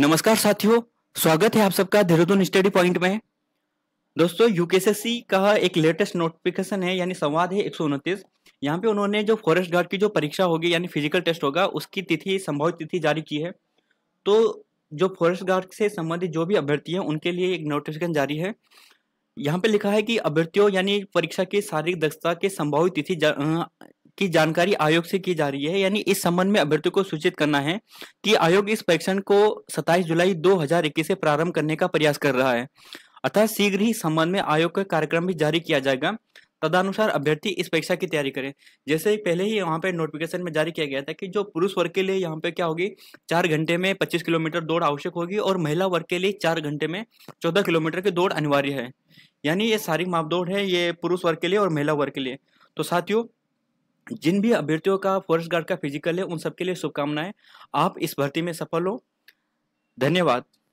नमस्कार साथियों स्वागत है आप सबका देहरादून स्टडी पॉइंट में दोस्तों यूकेएसएससी का एक लेटेस्ट नोटिफिकेशन है यानी संवाद है एक सौ उनतीस यहाँ पे उन्होंने जो फॉरेस्ट गार्ड की जो परीक्षा होगी यानी फिजिकल टेस्ट होगा उसकी तिथि संभावित तिथि जारी की है तो जो फॉरेस्ट गार्ड से संबंधित जो भी अभ्यर्थी हैं उनके लिए एक नोटिफिकेशन जारी है यहाँ पे लिखा है कि अभ्यर्थियों यानी परीक्षा की शारीरिक दक्षता के संभावित तिथि की जानकारी आयोग से की जा रही है यानी इस संबंध में अभ्यर्थियों को सूचित करना है कि आयोग इस परीक्षण को 27 जुलाई 2021 से प्रारंभ करने का प्रयास कर रहा है अतः शीघ्र ही संबंध में आयोग का कार्यक्रम भी जारी किया जाएगा तदानुसार अभ्यर्थी इस परीक्षा की तैयारी करें जैसे पहले ही यहाँ पे नोटिफिकेशन में जारी किया गया था कि जो पुरुष वर्ग के लिए यहाँ पे क्या होगी चार घंटे में पच्चीस किलोमीटर दौड़ आवश्यक होगी और महिला वर्ग के लिए चार घंटे में चौदह किलोमीटर की दौड़ अनिवार्य है यानी ये सारी मापदौड़ है ये पुरुष वर्ग के लिए और महिला वर्ग के लिए तो साथियों जिन भी अभ्यर्थियों का फॉरेस्ट गार्ड का फिजिकल है उन सबके लिए शुभकामनाएं आप इस भर्ती में सफल हो धन्यवाद